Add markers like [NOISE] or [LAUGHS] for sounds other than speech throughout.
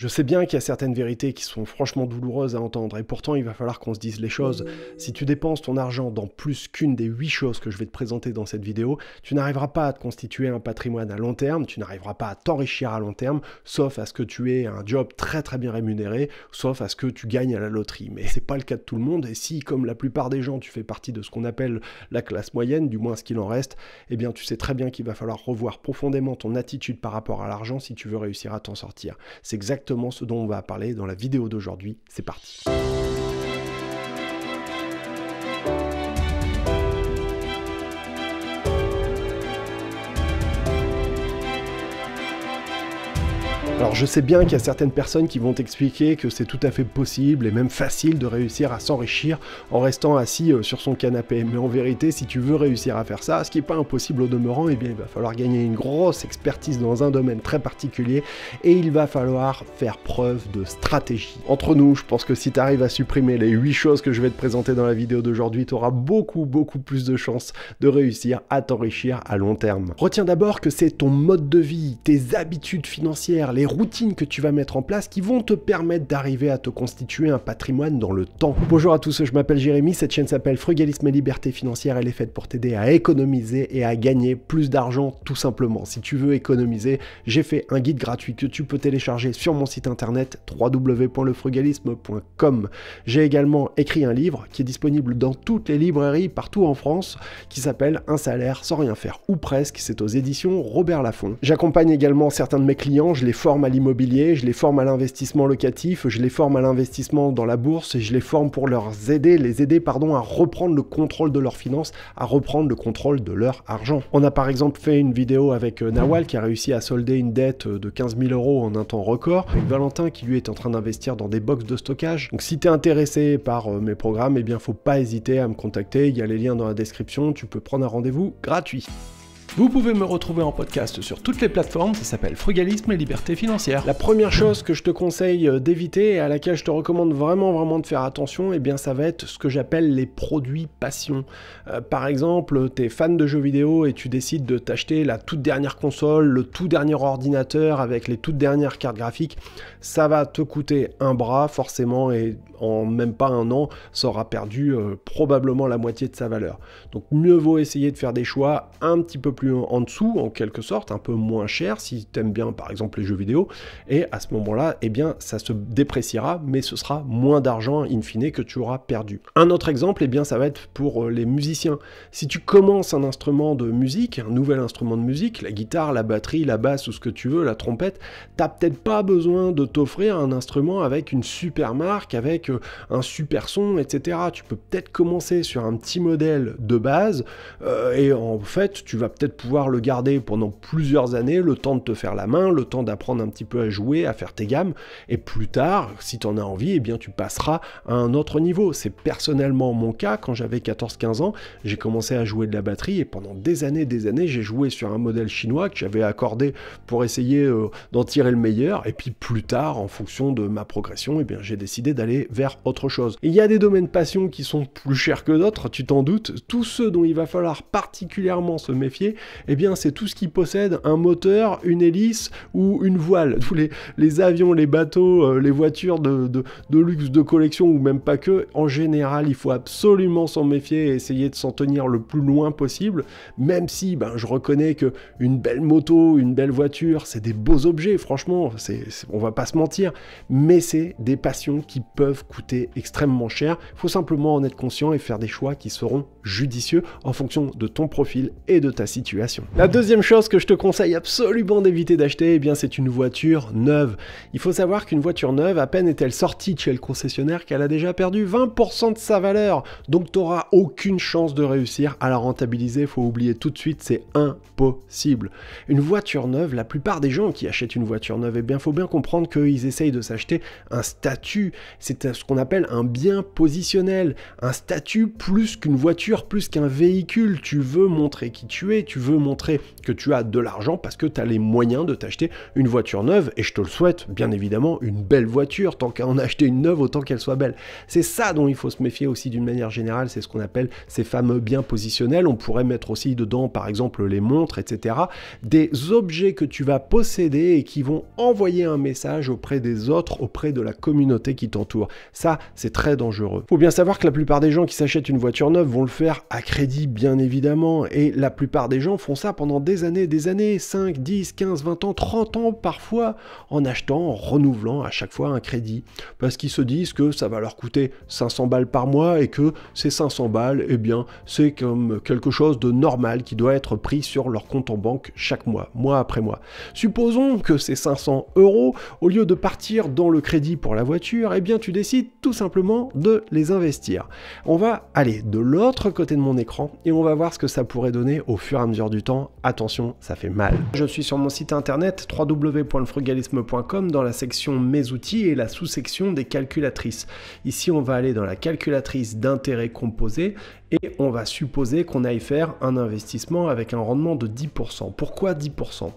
Je sais bien qu'il y a certaines vérités qui sont franchement douloureuses à entendre, et pourtant il va falloir qu'on se dise les choses. Si tu dépenses ton argent dans plus qu'une des huit choses que je vais te présenter dans cette vidéo, tu n'arriveras pas à te constituer un patrimoine à long terme, tu n'arriveras pas à t'enrichir à long terme, sauf à ce que tu aies un job très très bien rémunéré, sauf à ce que tu gagnes à la loterie. Mais c'est pas le cas de tout le monde, et si, comme la plupart des gens, tu fais partie de ce qu'on appelle la classe moyenne, du moins ce qu'il en reste, eh bien tu sais très bien qu'il va falloir revoir profondément ton attitude par rapport à l'argent si tu veux réussir à t'en sortir. C'est exactement ce dont on va parler dans la vidéo d'aujourd'hui. C'est parti. Alors je sais bien qu'il y a certaines personnes qui vont t'expliquer que c'est tout à fait possible et même facile de réussir à s'enrichir en restant assis euh, sur son canapé. Mais en vérité, si tu veux réussir à faire ça, ce qui n'est pas impossible au demeurant, eh bien il va falloir gagner une grosse expertise dans un domaine très particulier et il va falloir faire preuve de stratégie. Entre nous, je pense que si tu arrives à supprimer les 8 choses que je vais te présenter dans la vidéo d'aujourd'hui, tu auras beaucoup beaucoup plus de chances de réussir à t'enrichir à long terme. Retiens d'abord que c'est ton mode de vie, tes habitudes financières, les routines que tu vas mettre en place qui vont te permettre d'arriver à te constituer un patrimoine dans le temps. Bonjour à tous, je m'appelle Jérémy, cette chaîne s'appelle Frugalisme et Liberté Financière, elle est faite pour t'aider à économiser et à gagner plus d'argent tout simplement. Si tu veux économiser, j'ai fait un guide gratuit que tu peux télécharger sur mon site internet www.lefrugalisme.com. J'ai également écrit un livre qui est disponible dans toutes les librairies partout en France qui s'appelle Un salaire sans rien faire ou presque, c'est aux éditions Robert Laffont. J'accompagne également certains de mes clients, je les forme l'immobilier, je les forme à l'investissement locatif, je les forme à l'investissement dans la bourse et je les forme pour leur aider, les aider pardon, à reprendre le contrôle de leurs finances, à reprendre le contrôle de leur argent. On a par exemple fait une vidéo avec euh, Nawal qui a réussi à solder une dette euh, de 15 000 euros en un temps record, avec Valentin qui lui est en train d'investir dans des boxes de stockage. Donc si tu es intéressé par euh, mes programmes, eh bien faut pas hésiter à me contacter, il y a les liens dans la description, tu peux prendre un rendez-vous gratuit. Vous pouvez me retrouver en podcast sur toutes les plateformes, ça s'appelle Frugalisme et Liberté Financière. La première chose que je te conseille euh, d'éviter et à laquelle je te recommande vraiment vraiment de faire attention, et eh bien ça va être ce que j'appelle les produits passion. Euh, par exemple, tu es fan de jeux vidéo et tu décides de t'acheter la toute dernière console, le tout dernier ordinateur avec les toutes dernières cartes graphiques, ça va te coûter un bras forcément et en même pas un an, ça aura perdu euh, probablement la moitié de sa valeur. Donc mieux vaut essayer de faire des choix un petit peu plus en dessous, en quelque sorte, un peu moins cher, si tu aimes bien par exemple les jeux vidéo, et à ce moment-là, et eh bien, ça se dépréciera, mais ce sera moins d'argent in fine que tu auras perdu. Un autre exemple, et eh bien, ça va être pour euh, les musiciens. Si tu commences un instrument de musique, un nouvel instrument de musique, la guitare, la batterie, la basse ou ce que tu veux, la trompette, t'as peut-être pas besoin de t'offrir un instrument avec une super marque, avec euh, un super son, etc. Tu peux peut-être commencer sur un petit modèle de base, euh, et en fait, tu vas peut-être pouvoir le garder pendant plusieurs années, le temps de te faire la main, le temps d'apprendre un petit peu à jouer, à faire tes gammes, et plus tard, si tu en as envie, eh bien tu passeras à un autre niveau. C'est personnellement mon cas, quand j'avais 14-15 ans, j'ai commencé à jouer de la batterie, et pendant des années, des années, j'ai joué sur un modèle chinois que j'avais accordé pour essayer euh, d'en tirer le meilleur, et puis plus tard, en fonction de ma progression, eh bien j'ai décidé d'aller vers autre chose. Il y a des domaines passion qui sont plus chers que d'autres, tu t'en doutes, tous ceux dont il va falloir particulièrement se méfier, eh bien c'est tout ce qui possède un moteur, une hélice ou une voile. [LAUGHS] Tous les, avions, les bateaux, euh, les voitures de, luxe, de collection ou même pas que, en général il faut absolument s'en méfier et essayer de s'en tenir le plus loin possible, même si ben, je reconnais que une belle moto, une belle voiture, c'est des beaux objets, franchement, c'est, on va pas se mentir, mais c'est des passions qui peuvent coûter extrêmement cher. Il faut simplement en être conscient et faire des choix qui seront judicieux en fonction de ton profil et de ta situation la deuxième chose que je te conseille absolument d'éviter d'acheter, et eh bien c'est une voiture neuve. Il faut savoir qu'une voiture neuve, à peine est-elle sortie de chez le concessionnaire qu'elle a déjà perdu 20% de sa valeur. Donc tu n'auras aucune chance de réussir à la rentabiliser, faut oublier tout de suite, c'est impossible. Une voiture neuve, la plupart des gens qui achètent une voiture neuve, et eh bien faut bien comprendre qu'ils essayent de s'acheter un statut, c'est ce qu'on appelle un bien positionnel, un statut plus qu'une voiture, plus qu'un véhicule. Tu veux montrer qui tu es, tu veux montrer que tu as de l'argent parce que tu as les moyens de t'acheter une voiture neuve, et je te le souhaite, bien évidemment, une belle voiture, tant qu'à en acheter une neuve, autant qu'elle soit belle. C'est ça dont il faut se méfier aussi d'une manière générale, c'est ce qu'on appelle ces fameux biens positionnels, on pourrait mettre aussi dedans par exemple les montres, etc. Des objets que tu vas posséder et qui vont envoyer un message auprès des autres, auprès de la communauté qui t'entoure. Ça, c'est très dangereux. Faut bien savoir que la plupart des gens qui s'achètent une voiture neuve vont le faire à crédit, bien évidemment, et la plupart des gens font ça pendant des années, des années, 5, 10, 15, 20 ans, 30 ans parfois, en achetant, en renouvelant à chaque fois un crédit, parce qu'ils se disent que ça va leur coûter 500 balles par mois et que ces 500 balles, eh bien, c'est comme quelque chose de normal qui doit être pris sur leur compte en banque chaque mois, mois après mois. Supposons que ces 500 euros, au lieu de partir dans le crédit pour la voiture, eh bien, tu décides tout simplement de les investir. On va aller de l'autre côté de mon écran et on va voir ce que ça pourrait donner au fur et à du temps, attention, ça fait mal. Je suis sur mon site internet www.frugalisme.com dans la section Mes outils et la sous-section des calculatrices. Ici, on va aller dans la calculatrice d'intérêt composé et on va supposer qu'on aille faire un investissement avec un rendement de 10%. Pourquoi 10%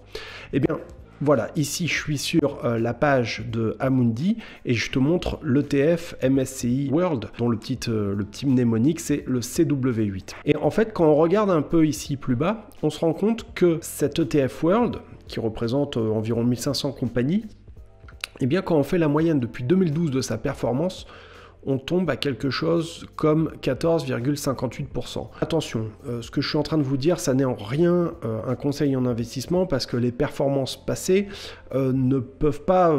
Eh bien, voilà, ici je suis sur euh, la page de Amundi et je te montre l'ETF MSCI World, dont le petit, euh, le petit mnémonique c'est le CW8. Et en fait, quand on regarde un peu ici plus bas, on se rend compte que cet ETF World, qui représente euh, environ 1500 compagnies, et eh bien quand on fait la moyenne depuis 2012 de sa performance, on tombe à quelque chose comme 14,58%. Attention, euh, ce que je suis en train de vous dire, ça n'est en rien euh, un conseil en investissement parce que les performances passées euh, ne peuvent pas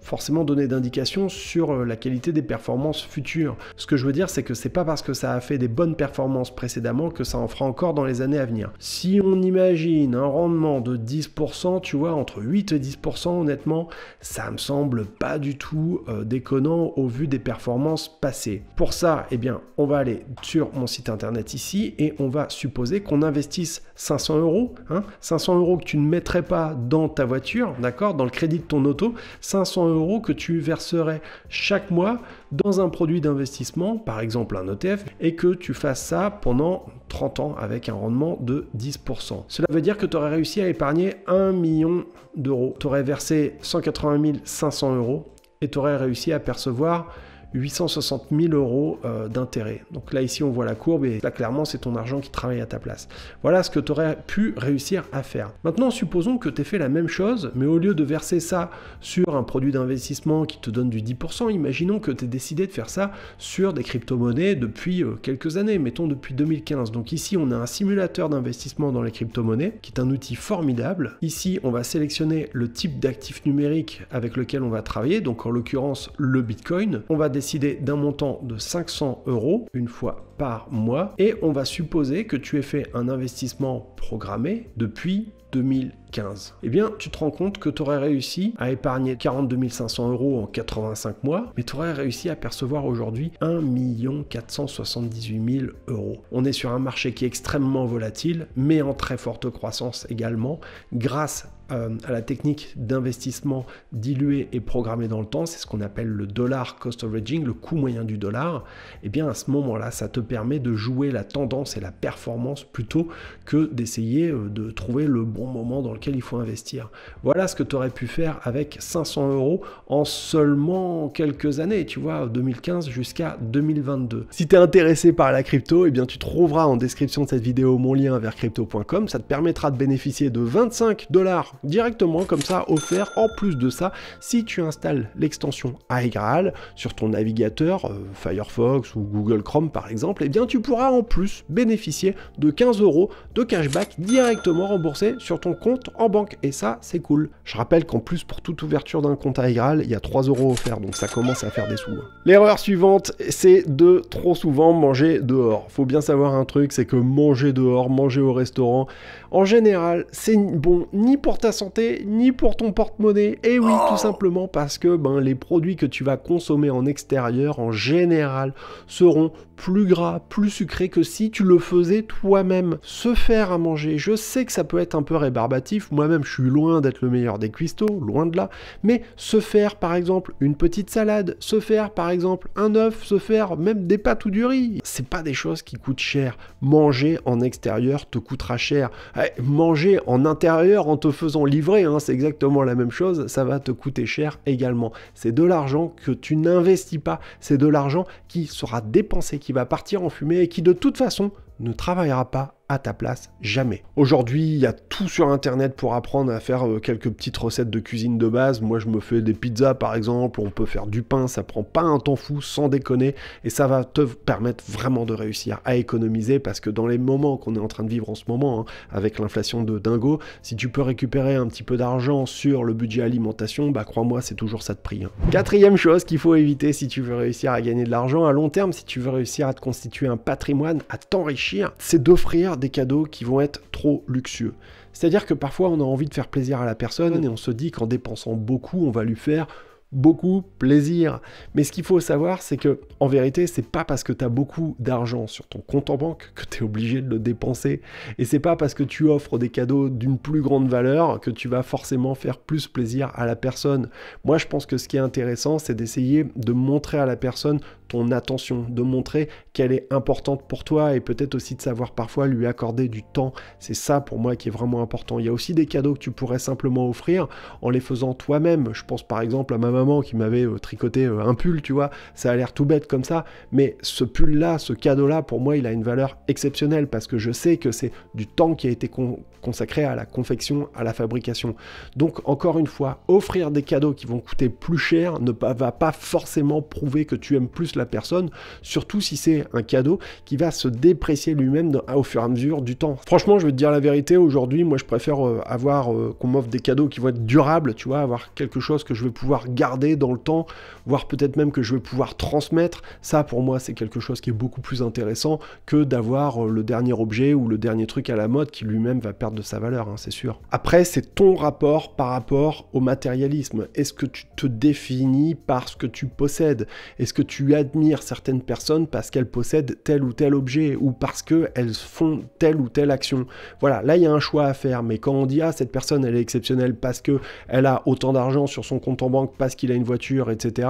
forcément donner d'indication sur la qualité des performances futures. Ce que je veux dire, c'est que c'est pas parce que ça a fait des bonnes performances précédemment que ça en fera encore dans les années à venir. Si on imagine un rendement de 10%, tu vois, entre 8 et 10%, honnêtement, ça me semble pas du tout déconnant au vu des performances passer Pour ça, eh bien, on va aller sur mon site internet ici et on va supposer qu'on investisse 500 euros, 500 hein. euros que tu ne mettrais pas dans ta voiture, d'accord, dans le crédit de ton auto, 500 euros que tu verserais chaque mois dans un produit d'investissement, par exemple un ETF, et que tu fasses ça pendant 30 ans avec un rendement de 10%. Cela veut dire que tu aurais réussi à épargner 1 million d'euros. Tu aurais versé 180 500 euros et tu aurais réussi à percevoir 860 000 euros euh, d'intérêt. Donc là, ici, on voit la courbe et là, clairement, c'est ton argent qui travaille à ta place. Voilà ce que tu aurais pu réussir à faire. Maintenant, supposons que tu aies fait la même chose, mais au lieu de verser ça sur un produit d'investissement qui te donne du 10%, imaginons que tu aies décidé de faire ça sur des crypto-monnaies depuis euh, quelques années, mettons depuis 2015. Donc ici, on a un simulateur d'investissement dans les crypto-monnaies qui est un outil formidable. Ici, on va sélectionner le type d'actif numérique avec lequel on va travailler, donc en l'occurrence le Bitcoin. On va d'un montant de 500 euros une fois par mois et on va supposer que tu aies fait un investissement programmé depuis 2000 15, eh bien, tu te rends compte que tu aurais réussi à épargner 42 500 euros en 85 mois, mais tu aurais réussi à percevoir aujourd'hui 1 478 000 euros. On est sur un marché qui est extrêmement volatile, mais en très forte croissance également, grâce euh, à la technique d'investissement dilué et programmé dans le temps, c'est ce qu'on appelle le dollar cost averaging, le coût moyen du dollar, et eh bien à ce moment-là, ça te permet de jouer la tendance et la performance plutôt que d'essayer euh, de trouver le bon moment dans lequel il faut investir. Voilà ce que tu aurais pu faire avec 500 euros en seulement quelques années, tu vois, 2015 jusqu'à 2022. Si tu es intéressé par la crypto, et eh bien tu trouveras en description de cette vidéo mon lien vers crypto.com, ça te permettra de bénéficier de 25 dollars directement comme ça offert en plus de ça si tu installes l'extension aigral sur ton navigateur euh, Firefox ou Google Chrome par exemple, et eh bien tu pourras en plus bénéficier de 15 euros de cashback directement remboursé sur ton compte en banque. Et ça, c'est cool. Je rappelle qu'en plus, pour toute ouverture d'un compte à Aigral, il y a 3 euros offerts. Donc ça commence à faire des sous. Hein. L'erreur suivante, c'est de trop souvent manger dehors. Faut bien savoir un truc, c'est que manger dehors, manger au restaurant, en général, c'est bon ni pour ta santé, ni pour ton porte-monnaie. Et oui, oh. tout simplement parce que ben, les produits que tu vas consommer en extérieur, en général, seront plus gras, plus sucrés que si tu le faisais toi-même. Se faire à manger, je sais que ça peut être un peu rébarbatif, moi-même je suis loin d'être le meilleur des cuistots, loin de là, mais se faire par exemple une petite salade, se faire par exemple un œuf, se faire même des pâtes ou du riz, c'est pas des choses qui coûtent cher. Manger en extérieur te coûtera cher. Eh, manger en intérieur en te faisant livrer, hein, c'est exactement la même chose, ça va te coûter cher également. C'est de l'argent que tu n'investis pas, c'est de l'argent qui sera dépensé, qui va partir en fumée et qui de toute façon ne travaillera pas à ta place jamais. Aujourd'hui, il y a tout sur internet pour apprendre à faire euh, quelques petites recettes de cuisine de base. Moi, je me fais des pizzas par exemple, on peut faire du pain, ça prend pas un temps fou sans déconner et ça va te permettre vraiment de réussir à économiser parce que dans les moments qu'on est en train de vivre en ce moment hein, avec l'inflation de dingo, si tu peux récupérer un petit peu d'argent sur le budget alimentation, bah crois-moi, c'est toujours ça de prix. Hein. Quatrième chose qu'il faut éviter si tu veux réussir à gagner de l'argent à long terme, si tu veux réussir à te constituer un patrimoine, à t'enrichir, c'est d'offrir des cadeaux qui vont être trop luxueux. C'est-à-dire que parfois on a envie de faire plaisir à la personne et on se dit qu'en dépensant beaucoup, on va lui faire beaucoup plaisir. Mais ce qu'il faut savoir, c'est que en vérité, c'est pas parce que tu as beaucoup d'argent sur ton compte en banque que tu es obligé de le dépenser et c'est pas parce que tu offres des cadeaux d'une plus grande valeur que tu vas forcément faire plus plaisir à la personne. Moi, je pense que ce qui est intéressant, c'est d'essayer de montrer à la personne ton attention, de montrer qu'elle est importante pour toi et peut-être aussi de savoir parfois lui accorder du temps. C'est ça pour moi qui est vraiment important. Il y a aussi des cadeaux que tu pourrais simplement offrir en les faisant toi-même. Je pense par exemple à ma maman qui m'avait euh, tricoté euh, un pull, tu vois. Ça a l'air tout bête comme ça, mais ce pull-là, ce cadeau-là, pour moi, il a une valeur exceptionnelle parce que je sais que c'est du temps qui a été consacré à la confection, à la fabrication. Donc encore une fois, offrir des cadeaux qui vont coûter plus cher ne va pas forcément prouver que tu aimes plus la personne, surtout si c'est un cadeau qui va se déprécier lui-même au fur et à mesure du temps. Franchement, je vais te dire la vérité, aujourd'hui, moi je préfère euh, avoir euh, qu'on m'offre des cadeaux qui vont être durables, tu vois, avoir quelque chose que je vais pouvoir garder dans le temps, voire peut-être même que je vais pouvoir transmettre. Ça, pour moi, c'est quelque chose qui est beaucoup plus intéressant que d'avoir euh, le dernier objet ou le dernier truc à la mode qui lui-même va perdre de sa valeur, hein, c'est sûr. Après, c'est ton rapport par rapport au matérialisme. Est-ce que tu te définis par ce que tu possèdes Est-ce que tu as admire certaines personnes parce qu'elles possèdent tel ou tel objet ou parce qu'elles font telle ou telle action. Voilà, là il y a un choix à faire, mais quand on dit ah cette personne elle est exceptionnelle parce qu'elle a autant d'argent sur son compte en banque, parce qu'il a une voiture, etc.,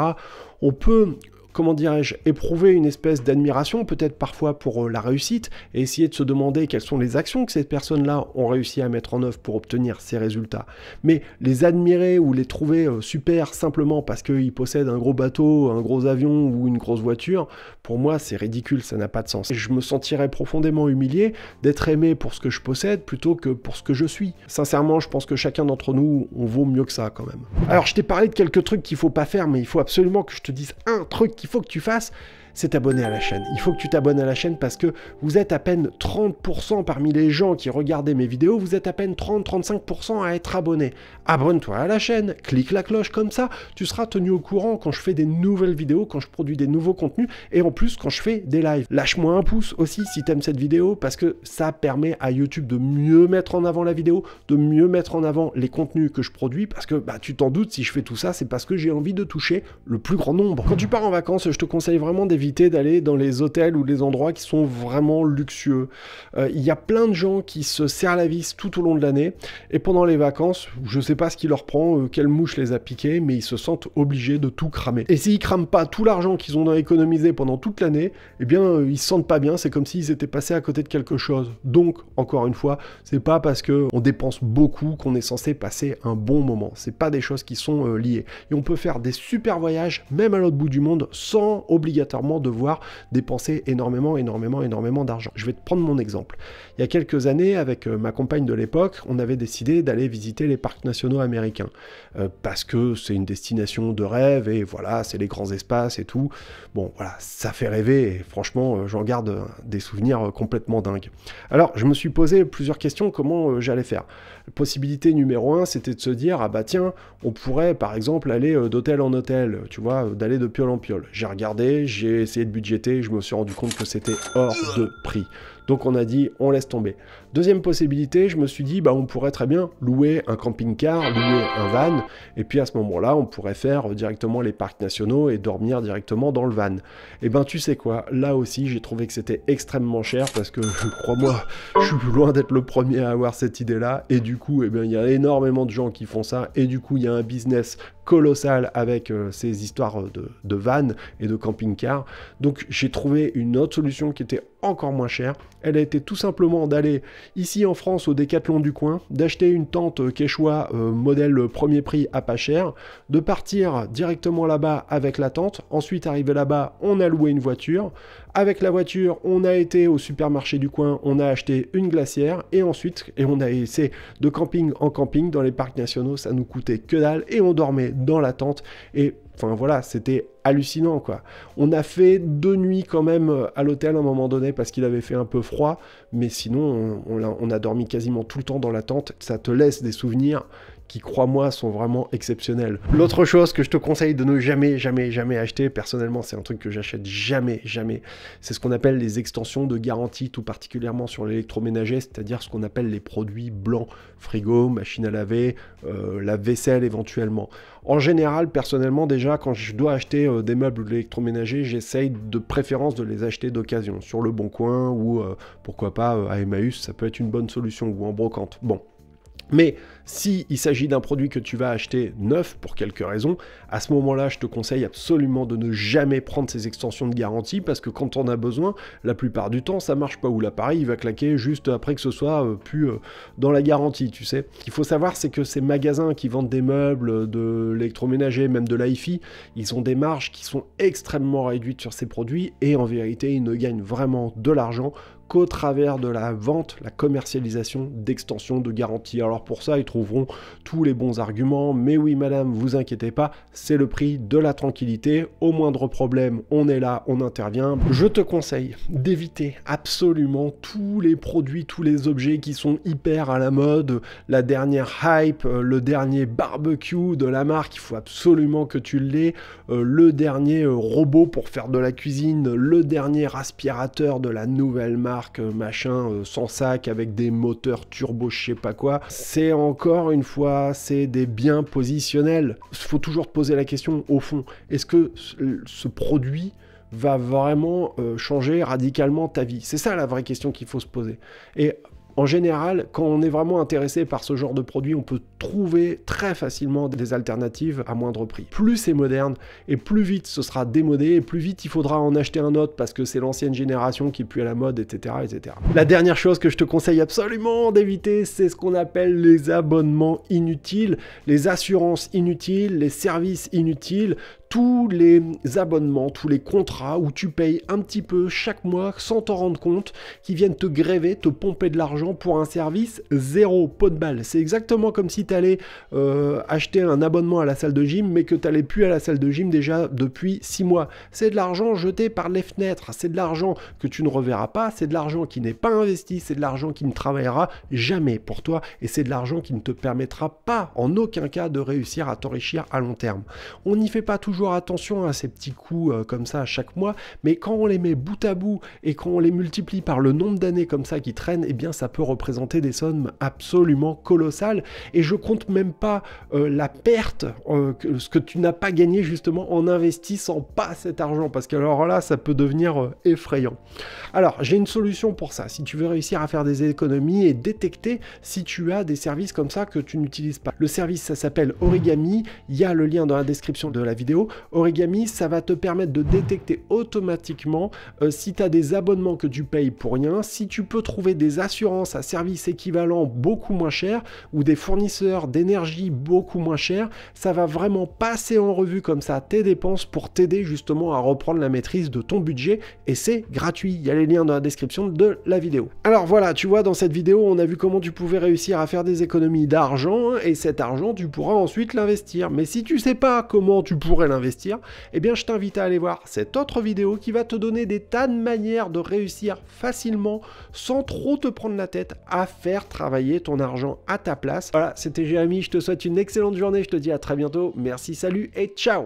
on peut comment dirais-je, éprouver une espèce d'admiration, peut-être parfois pour euh, la réussite, et essayer de se demander quelles sont les actions que ces personnes-là ont réussi à mettre en œuvre pour obtenir ces résultats. Mais les admirer ou les trouver euh, super simplement parce qu'ils possèdent un gros bateau, un gros avion ou une grosse voiture, pour moi c'est ridicule, ça n'a pas de sens. Et je me sentirais profondément humilié d'être aimé pour ce que je possède plutôt que pour ce que je suis. Sincèrement, je pense que chacun d'entre nous, on vaut mieux que ça quand même. Alors je t'ai parlé de quelques trucs qu'il faut pas faire, mais il faut absolument que je te dise un truc qui qu'il faut que tu fasses, c'est t'abonner à la chaîne. Il faut que tu t'abonnes à la chaîne parce que vous êtes à peine 30% parmi les gens qui regardaient mes vidéos, vous êtes à peine 30-35% à être abonné. Abonne-toi à la chaîne, clique la cloche comme ça, tu seras tenu au courant quand je fais des nouvelles vidéos, quand je produis des nouveaux contenus et en plus quand je fais des lives. Lâche-moi un pouce aussi si t'aimes cette vidéo parce que ça permet à YouTube de mieux mettre en avant la vidéo, de mieux mettre en avant les contenus que je produis parce que bah tu t'en doutes si je fais tout ça, c'est parce que j'ai envie de toucher le plus grand nombre. Quand tu pars en vacances, je te conseille vraiment des vidéos d'aller dans les hôtels ou les endroits qui sont vraiment luxueux. Euh, il y a plein de gens qui se serrent la vis tout au long de l'année et pendant les vacances, je sais pas ce qui leur prend, euh, quelle mouche les a piqués, mais ils se sentent obligés de tout cramer. Et s'ils crament pas tout l'argent qu'ils ont économisé pendant toute l'année, eh bien euh, ils se sentent pas bien, c'est comme s'ils étaient passés à côté de quelque chose. Donc, encore une fois, c'est pas parce qu'on dépense beaucoup qu'on est censé passer un bon moment. C'est pas des choses qui sont liées. Et on peut faire des super voyages, même à l'autre bout du monde, sans obligatoirement devoir dépenser énormément, énormément, énormément d'argent. Je vais te prendre mon exemple. Il y a quelques années, avec euh, ma compagne de l'époque, on avait décidé d'aller visiter les parcs nationaux américains. Euh, parce que c'est une destination de rêve et voilà, c'est les grands espaces et tout. Bon, voilà, ça fait rêver et franchement, euh, j'en garde des souvenirs complètement dingues. Alors, je me suis posé plusieurs questions comment j'allais faire. Possibilité numéro un, c'était de se dire, ah bah tiens, on pourrait par exemple aller d'hôtel en hôtel, tu vois, d'aller de piole en piole. J'ai regardé, j'ai j'ai essayé de budgéter, je me suis rendu compte que c'était hors de prix. Donc on a dit, on laisse tomber. Deuxième possibilité, je me suis dit, bah, on pourrait très bien louer un camping-car, louer un van, et puis à ce moment-là, on pourrait faire directement les parcs nationaux et dormir directement dans le van. Et eh ben tu sais quoi, là aussi, j'ai trouvé que c'était extrêmement cher parce que, [LAUGHS] crois-moi, je suis loin d'être le premier à avoir cette idée-là, et du coup, eh il y a énormément de gens qui font ça, et du coup, il y a un business colossal avec euh, ces histoires de, de van et de camping-car. Donc j'ai trouvé une autre solution qui était encore moins chère. Elle a été tout simplement d'aller ici en France au Décathlon du coin, d'acheter une tente Quechua euh, modèle premier prix à pas cher, de partir directement là-bas avec la tente, ensuite arrivé là-bas, on a loué une voiture, avec la voiture, on a été au supermarché du coin, on a acheté une glacière et ensuite, et on a essayé de camping en camping dans les parcs nationaux, ça nous coûtait que dalle et on dormait dans la tente et Enfin voilà, c'était hallucinant quoi. On a fait deux nuits quand même à l'hôtel à un moment donné parce qu'il avait fait un peu froid, mais sinon on, a, a, dormi quasiment tout le temps dans la tente. Ça te laisse des souvenirs qui crois-moi sont vraiment exceptionnels. L'autre chose que je te conseille de ne jamais, jamais, jamais acheter, personnellement c'est un truc que j'achète jamais, jamais, c'est ce qu'on appelle les extensions de garantie, tout particulièrement sur l'électroménager, c'est-à-dire ce qu'on appelle les produits blancs, frigo, machine à laver, euh, la vaisselle éventuellement. En général, personnellement déjà, quand je dois acheter euh, des meubles ou de l'électroménager, j'essaye de préférence de les acheter d'occasion, sur le bon coin ou euh, pourquoi pas à Emmaüs, ça peut être une bonne solution ou en brocante. Bon, mais s'il il s'agit d'un produit que tu vas acheter neuf pour quelques raisons, à ce moment-là, je te conseille absolument de ne jamais prendre ces extensions de garantie parce que quand on en a besoin, la plupart du temps, ça marche pas ou l'appareil va claquer juste après que ce soit euh, plus euh, dans la garantie, tu sais. Ce qu'il faut savoir, c'est que ces magasins qui vendent des meubles, de l'électroménager, même de hi-fi, ils ont des marges qui sont extrêmement réduites sur ces produits et en vérité, ils ne gagnent vraiment de l'argent qu'au travers de la vente, la commercialisation d'extensions de garantie. Alors pour ça, ils trouveront tous les bons arguments, mais oui madame, vous inquiétez pas, c'est le prix de la tranquillité, au moindre problème, on est là, on intervient. Je te conseille d'éviter absolument tous les produits, tous les objets qui sont hyper à la mode, la dernière hype, euh, le dernier barbecue de la marque, il faut absolument que tu l'aies, euh, le dernier euh, robot pour faire de la cuisine, le dernier aspirateur de la nouvelle marque, euh, machin euh, sans sac avec des moteurs turbo je sais pas quoi. C'est encore une fois, c'est des biens positionnels. Faut toujours poser la question au fond, est-ce que ce produit va vraiment euh, changer radicalement ta vie C'est ça la vraie question qu'il faut se poser. Et en général, quand on est vraiment intéressé par ce genre de produit, on peut trouver très facilement des alternatives à moindre prix. Plus c'est moderne et plus vite ce sera démodé et plus vite il faudra en acheter un autre parce que c'est l'ancienne génération qui pue à la mode, etc., etc. La dernière chose que je te conseille absolument d'éviter, c'est ce qu'on appelle les abonnements inutiles, les assurances inutiles, les services inutiles, tous les abonnements, tous les contrats où tu payes un petit peu chaque mois sans t'en rendre compte, qui viennent te gréver, te pomper de l'argent pour un service zéro pot de balle. C'est exactement comme si tu allais euh, acheter un abonnement à la salle de gym, mais que tu n'allais plus à la salle de gym déjà depuis six mois. C'est de l'argent jeté par les fenêtres, c'est de l'argent que tu ne reverras pas, c'est de l'argent qui n'est pas investi, c'est de l'argent qui ne travaillera jamais pour toi, et c'est de l'argent qui ne te permettra pas en aucun cas de réussir à t'enrichir à long terme. On n'y fait pas toujours attention à ces petits coups euh, comme ça chaque mois, mais quand on les met bout à bout et quand on les multiplie par le nombre d'années comme ça qui traîne et eh bien ça peut représenter des sommes absolument colossales. Et je compte même pas euh, la perte, euh, que, ce que tu n'as pas gagné justement en investissant pas cet argent, parce que alors là, ça peut devenir effrayant. Alors, j'ai une solution pour ça. Si tu veux réussir à faire des économies et détecter si tu as des services comme ça que tu n'utilises pas. Le service, ça s'appelle Origami. Il y a le lien dans la description de la vidéo. Origami, ça va te permettre de détecter automatiquement euh, si tu as des abonnements que tu payes pour rien, si tu peux trouver des assurances à service équivalent beaucoup moins cher ou des fournisseurs d'énergie beaucoup moins cher, ça va vraiment passer en revue comme ça tes dépenses pour t'aider justement à reprendre la maîtrise de ton budget et c'est gratuit. Il y a les liens dans la description de la vidéo. Alors voilà, tu vois, dans cette vidéo, on a vu comment tu pouvais réussir à faire des économies d'argent hein, et cet argent, tu pourras ensuite l'investir. Mais si tu sais pas comment tu pourrais l'investir, investir eh bien je t'invite à aller voir cette autre vidéo qui va te donner des tas de manières de réussir facilement sans trop te prendre la tête à faire travailler ton argent à ta place. Voilà, c'était Jérémy, je te souhaite une excellente journée, je te dis à très bientôt, merci, salut et ciao